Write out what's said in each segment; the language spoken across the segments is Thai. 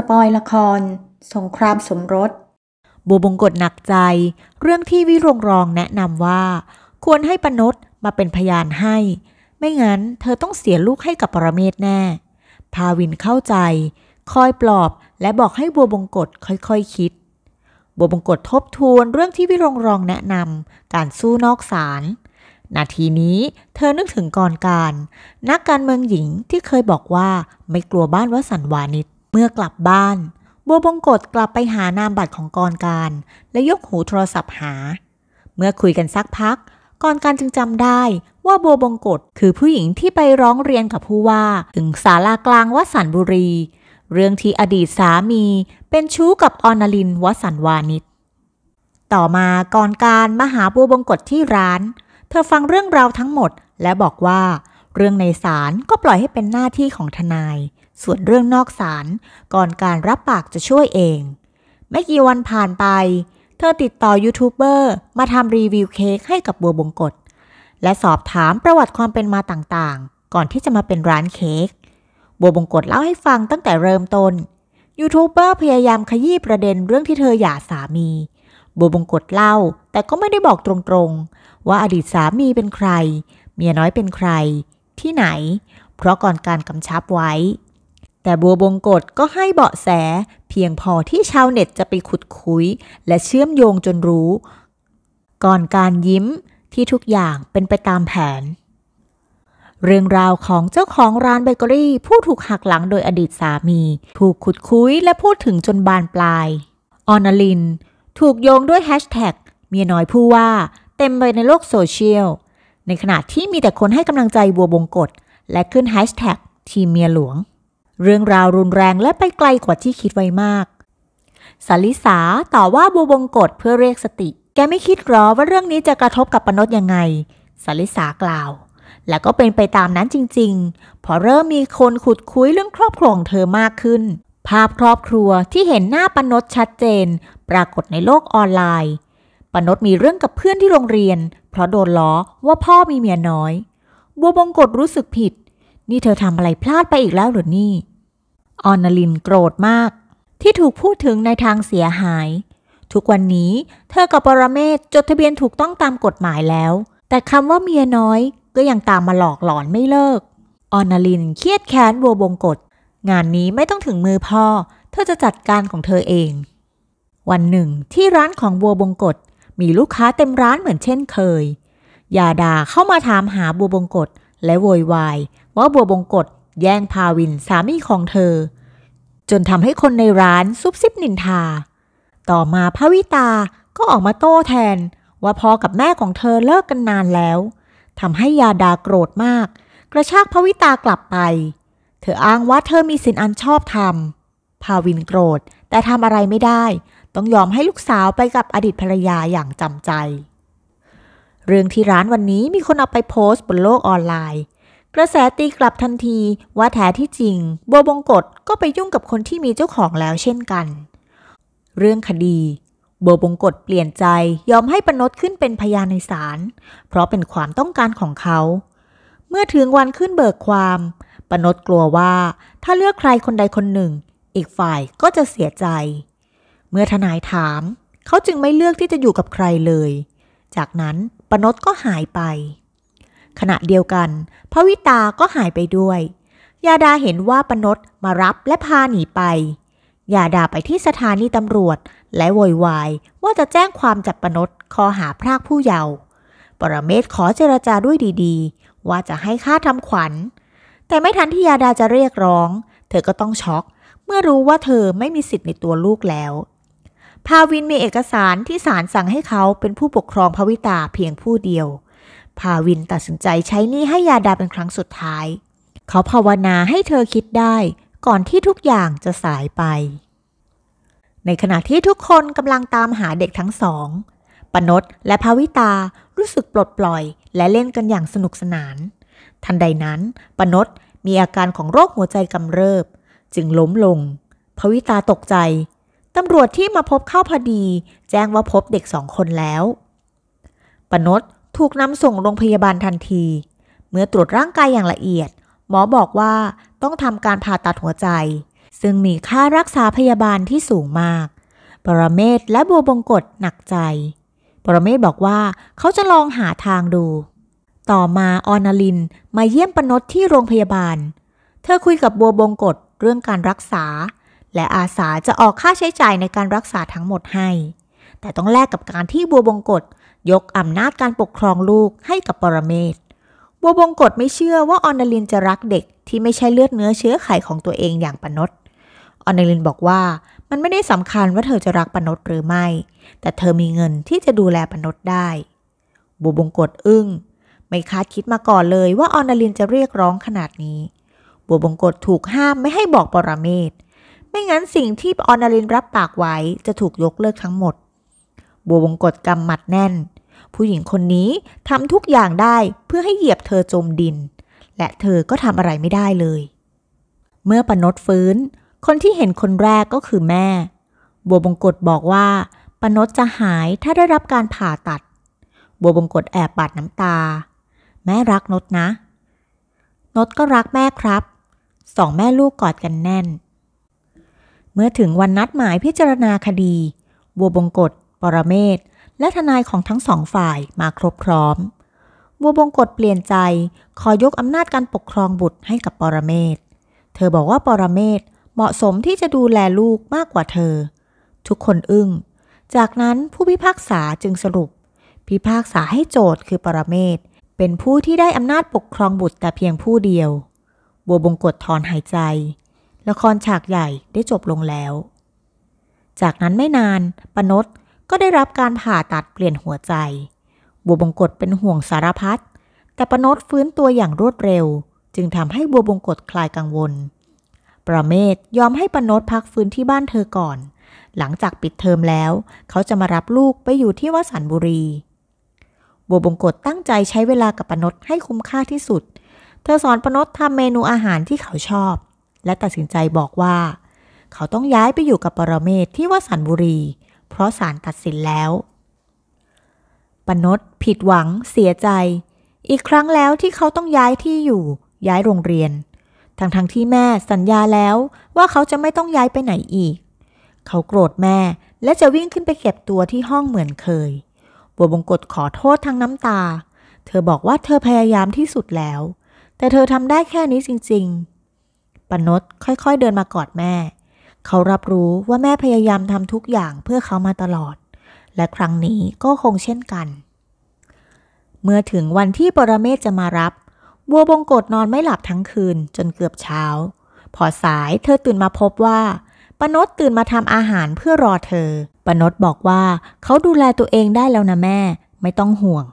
สปอยละครสงครามสมรสบัวบงกฎหนักใจเรื่องที่วิรงรองแนะนำว่า ควรให้ปนศมาเป็นพยานให้ ไม่งั้นเธอต้องเสียลูกให้กับปรเมศแน่ พาวินเข้าใจคอยปลอบและบอกให้บัวบงกฎค่อยๆคคิด บัวบงกฎทบทวนเรื่องที่วิรงรองแนะนำการสู้นอกศาล นาทีนี้เธอนึกถึงก่อนการ นักการเมืองหญิงที่เคยบอกว่าไม่กลัวบ้านวสันวานิชเมื่อกลับบ้านบัวบงกฎกลับไปหานามบัตรของกรการและยกหูโทรศัพท์หา เมื่อคุยกันสักพักกรการจึงจำได้ว่าบัวบงกฎคือผู้หญิงที่ไปร้องเรียนกับผู้ว่าถึงศาลากลางวัดสันบุรี เรื่องที่อดีตสามี เป็นชู้กับอนลินวัสันวานิชต่อมากรการมาหาบัวบงกฎที่ร้าน เธอฟังเรื่องราวทั้งหมด และบอกว่า เรื่องในศาลก็ปล่อยให้เป็นหน้าที่ของทนายส่วนเรื่องนอกศาลก่อนการรับปากจะช่วยเอง ไม่กี่วันผ่านไป เธอติดต่อยูทูบเบอร์มาทำรีวิวเค้กให้กับบัวบงกฎและสอบถามประวัติความเป็นมาต่างๆ ก่อนที่จะมาเป็นร้านเค้ก บัวบงกฎเล่าให้ฟังตั้งแต่เริ่มต้น ยูทูบเบอร์พยายามขยี้ประเด็นเรื่องที่เธอหย่าสามี บัวบงกฎเล่าแต่ก็ไม่ได้บอกตรงๆ ว่าอดีตสามีเป็นใครเมียน้อยเป็นใคร ที่ไหน เพราะก่อนการกำชับไว้แต่บัวบงกฎก็ให้เบาะแสเพียงพอที่ชาวเน็ตจะไปขุดคุย และเชื่อมโยงจนรู้ ก่อนการยิ้มที่ทุกอย่างเป็นไปตามแผน เรื่องราวของเจ้าของร้านเบเกอรี่ ผู้ถูกหักหลังโดยอดีตสามี ถูกขุดคุยและพูดถึงจนบานปลาย ออนาลิน ถูกโยงด้วยแฮชแท็กเมียน้อยผู้ว่าเต็มไปในโลกโซเชียล ในขณะที่มีแต่คนให้กำลังใจบัวบงกฎและขึ้นแฮชแท็กทีมเมียหลวงเรื่องราวรุนแรงและไปไกลกว่าที่คิดไว้มากสาลิสาต่อว่าบัวบงกฎเพื่อเรียกสติ แกไม่คิดหรอว่าเรื่องนี้จะกระทบกับปนดยังไงสาลิสากล่าว และก็เป็นไปตามนั้นจริงๆ พอเริ่มมีคนขุดคุยเรื่องครอบครองเธอมากขึ้น ภาพครอบครัวที่เห็นหน้าปนดชัดเจน ปรากฏในโลกออนไลน์ ปนดมีเรื่องกับเพื่อนที่โรงเรียน เพราะโดนล้อว่าพ่อมีเมียน้อย บัวบงกฎรู้สึกผิด นี่เธอทำอะไรพลาดไปอีกแล้วหรือนี่ออนลินโกรธมาก ที่ถูกพูดถึงในทางเสียหาย ทุกวันนี้เธอกับปรเมศจดทะเบียนถูกต้องตามกฎหมายแล้ว แต่คำว่าเมียน้อยก็ยังตามมาหลอกหลอนไม่เลิกออนลินเครียดแค้นบัวบงกฎ งานนี้ไม่ต้องถึงมือพ่อ เธอจะจัดการของเธอเอง วันหนึ่งที่ร้านของบัวบงกฎ มีลูกค้าเต็มร้านเหมือนเช่นเคยยาดาเข้ามาถามหาบัวบงกฎและโวยวายว่าบัวบงกฎแย่งพาวินสามีของเธอ จนทำให้คนในร้านซุบซิบนินทา ต่อมาพาวิตาก็ออกมาโต้แทน ว่าพ่อกับแม่ของเธอเลิกกันนานแล้วทำให้ยาดาโกรธมาก กระชากพาวิตากลับไป เธออ้างว่าเธอมีสินอันชอบธรรมพาวินโกรธแต่ทำอะไรไม่ได้ ต้องยอมให้ลูกสาวไปกับอดีตภรรยาอย่างจำใจ เรื่องที่ร้านวันนี้มีคนเอาไปโพสต์บนโลกออนไลน์กระแสตีกลับทันทีว่าแท้ที่จริงโบบงกฎก็ไปยุ่งกับคนที่มีเจ้าของแล้วเช่นกัน เรื่องคดีโบบงกฎเปลี่ยนใจยอมให้ปนดขึ้นเป็นพยานในศาลเพราะเป็นความต้องการของเขา เมื่อถึงวันขึ้นเบิกความ ปนดกลัวว่าถ้าเลือกใครคนใดคนหนึ่ง อีกฝ่ายก็จะเสียใจ เมื่อทนายถาม เขาจึงไม่เลือกที่จะอยู่กับใครเลย จากนั้นปนดก็หายไปขณะเดียวกันพระวิตาก็หายไปด้วย ยาดาเห็นว่าปนดมารับและพาหนีไป ยาดาไปที่สถานีตำรวจและโวยวายว่าจะแจ้งความจับปนดข้อหาพรากผู้เยาว์ ปรเมศขอเจรจาด้วยดีๆ ว่าจะให้ค่าทำขวัญ แต่ไม่ทันที่ยาดาจะเรียกร้อง เธอก็ต้องช็อก เมื่อรู้ว่าเธอไม่มีสิทธิ์ในตัวลูกแล้ว พาวินมีเอกสารที่ศาลสั่งให้เขาเป็นผู้ปกครองพวิตาเพียงผู้เดียวพาวินตัดสินใจใช้นี่ให้ยาดาเป็นครั้งสุดท้าย เขาภาวนาให้เธอคิดได้ก่อนที่ทุกอย่างจะสายไป ในขณะที่ทุกคนกำลังตามหาเด็กทั้งสอง ปนศและภาวิตารู้สึกปลดปล่อย และเล่นกันอย่างสนุกสนาน ทันใดนั้น ปนศมีอาการของโรคหัวใจกำเริบ จึงล้มลง ภวิตาตกใจ ตำรวจที่มาพบเข้าพอดี แจ้งว่าพบเด็กสองคนแล้ว ปนศถูกนำส่งโรงพยาบาลทันที เมื่อตรวจร่างกายอย่างละเอียด หมอบอกว่าต้องทำการผ่าตัดหัวใจ ซึ่งมีค่ารักษาพยาบาลที่สูงมาก ปรเมศและบัวบงกฎหนักใจ ปรเมศบอกว่าเขาจะลองหาทางดู ต่อมาออนาลินมาเยี่ยมปนดที่โรงพยาบาล เธอคุยกับบัวบงกฎเรื่องการรักษา และอาสาจะออกค่าใช้จ่ายในการรักษาทั้งหมดให้ แต่ต้องแลกกับการที่บัวบงกฎยกอำนาจการปกครองลูกให้กับปรเมศบัวบงกฎไม่เชื่อว่าออนลินจะรักเด็กที่ไม่ใช่เลือดเนื้อเชื้อไขของตัวเองอย่างปนดออนลินบอกว่ามันไม่ได้สำคัญว่าเธอจะรักปนดหรือไม่ แต่เธอมีเงินที่จะดูแลปนดได้ บัวบงกฎอึง้ง ไม่คาดคิดมาก่อนเลยว่าออนลินจะเรียกร้องขนาดนี้ บัวบงกฎถูกห้ามไม่ให้บอกปรเมศไม่งั้นสิ่งที่ออนลินรับปากไว้จะถูกยกเลิกทั้งหมดบัววงกฏกำหมัดแน่น ผู้หญิงคนนี้ทำทุกอย่างได้เพื่อให้เหยียบเธอจมดิน และเธอก็ทำอะไรไม่ได้เลย เมื่อปนดฟื้น คนที่เห็นคนแรกก็คือแม่ บัวบงกฏบอกว่า ปนดจะหายถ้าได้รับการผ่าตัด บัวบงกฏแอบบาดน้ำตา แม่รักนดนะนดก็รักแม่ครับ สองแม่ลูกกอดกันแน่น เมื่อถึงวันนัดหมายพิจารณาคดี บัวบงกฏปรเมศและทนายของทั้งสองฝ่ายมาครบพร้อมบัวบงกฎเปลี่ยนใจขอยกอำนาจการปกครองบุตรให้กับปรเมศเธอบอกว่าปรเมศเหมาะสมที่จะดูแลลูกมากกว่าเธอ ทุกคนอึง้ง จากนั้นผู้พิพากษาจึงสรุป พิพากษาให้โจทย์คือปรเมศเป็นผู้ที่ได้อำนาจปกครองบุตรแต่เพียงผู้เดียว บัวบงกฎถอนหายใจ ละครฉากใหญ่ได้จบลงแล้ว จากนั้นไม่นาน ปนศก็ได้รับการผ่าตัดเปลี่ยนหัวใจ บัวบงกฎเป็นห่วงสารพัด แต่ปนตฟื้นตัวอย่างรวดเร็ว จึงทำให้บัวบงกฎคลายกังวล ประเมศยอมให้ปนตพักฟื้นที่บ้านเธอก่อน หลังจากปิดเทอมแล้ว เขาจะมารับลูกไปอยู่ที่วสันบุรี บัวบงกฎตั้งใจใช้เวลากับปนตให้คุ้มค่าที่สุด เธอสอนปนตทำเมนูอาหารที่เขาชอบ และตัดสินใจบอกว่า เขาต้องย้ายไปอยู่กับปรเมศที่วสันบุรีเพราะศาลตัดสินแล้ว ปนดผิดหวังเสียใจ อีกครั้งแล้วที่เขาต้องย้ายที่อยู่ ย้ายโรงเรียน ทั้งทังที่แม่สัญญาแล้วว่าเขาจะไม่ต้องย้ายไปไหนอีก เขาโกรธแม่และจะวิ่งขึ้นไปเก็บตัวที่ห้องเหมือนเคยบัวบงกฎขอโทษทั้งน้ำตา เธอบอกว่าเธอพยายามที่สุดแล้ว แต่เธอทำได้แค่นี้จริงๆ ปนดค่อยๆเดินมากอดแม่เขารับรู้ว่าแม่พยายามทำทุกอย่างเพื่อเขามาตลอด และครั้งนี้ก็คงเช่นกัน เมื่อถึงวันที่ปรเมศจะมารับ บัวบงกฎนอนไม่หลับทั้งคืนจนเกือบเช้า พอสายเธอตื่นมาพบว่า ปนดตื่นมาทำอาหารเพื่อรอเธอ ปนดบอกว่าเขาดูแลตัวเองได้แล้วนะแม่ ไม่ต้องห่วง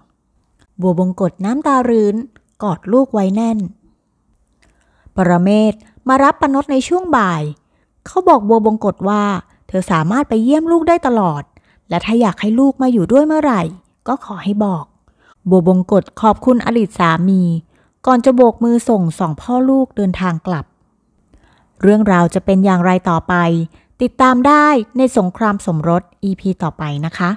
บัวบงกฎน้ำตารื้น กอดลูกไว้แน่น ปรเมศมารับปนดในช่วงบ่ายเขาบอกบัวบงกฎว่า เธอสามารถไปเยี่ยมลูกได้ตลอด และถ้าอยากให้ลูกมาอยู่ด้วยเมื่อไหร่ ก็ขอให้บอกบัวบงกฎขอบคุณอดีตสามี ก่อนจะโบกมือส่งสองพ่อลูกเดินทางกลับ เรื่องราวจะเป็นอย่างไรต่อไป ติดตามได้ในสงครามสมรส EP ต่อไปนะคะ